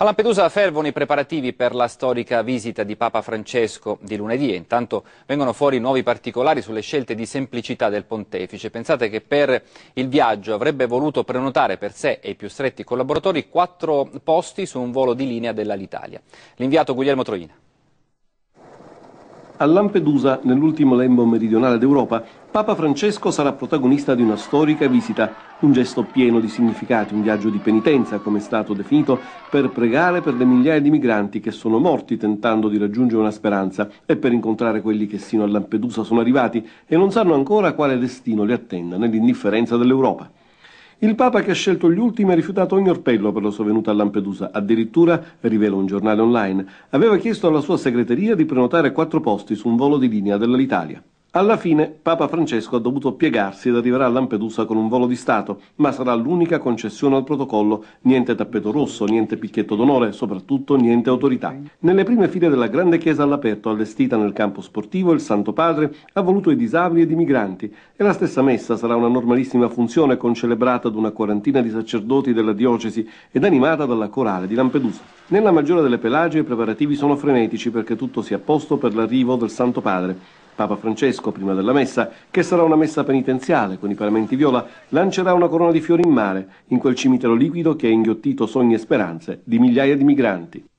A Lampedusa fervono i preparativi per la storica visita di Papa Francesco di lunedì e intanto vengono fuori nuovi particolari sulle scelte di semplicità del pontefice. Pensate che per il viaggio avrebbe voluto prenotare per sé e i più stretti collaboratori quattro posti su un volo di linea dell'Alitalia. L'inviato Guglielmo Troina. A Lampedusa, nell'ultimo lembo meridionale d'Europa, Papa Francesco sarà protagonista di una storica visita, un gesto pieno di significati, un viaggio di penitenza, come è stato definito, per pregare per le migliaia di migranti che sono morti tentando di raggiungere una speranza e per incontrare quelli che sino a Lampedusa sono arrivati e non sanno ancora quale destino li attenda nell'indifferenza dell'Europa. Il Papa che ha scelto gli ultimi ha rifiutato ogni orpello per la sua venuta a Lampedusa, addirittura, rivela un giornale online, aveva chiesto alla sua segreteria di prenotare quattro posti su un volo di linea dell'Italia. Alla fine Papa Francesco ha dovuto piegarsi ed arriverà a Lampedusa con un volo di Stato, ma sarà l'unica concessione al protocollo, niente tappeto rosso, niente picchetto d'onore, soprattutto niente autorità. Nelle prime file della grande chiesa all'aperto, allestita nel campo sportivo, il Santo Padre ha voluto i disabili ed i migranti e la stessa messa sarà una normalissima funzione concelebrata ad una quarantina di sacerdoti della diocesi ed animata dalla corale di Lampedusa. Nella maggiore delle pelagie i preparativi sono frenetici perché tutto sia a posto per l'arrivo del Santo Padre. Papa Francesco, prima della messa, che sarà una messa penitenziale con i paramenti viola, lancerà una corona di fiori in mare, in quel cimitero liquido che ha inghiottito sogni e speranze di migliaia di migranti.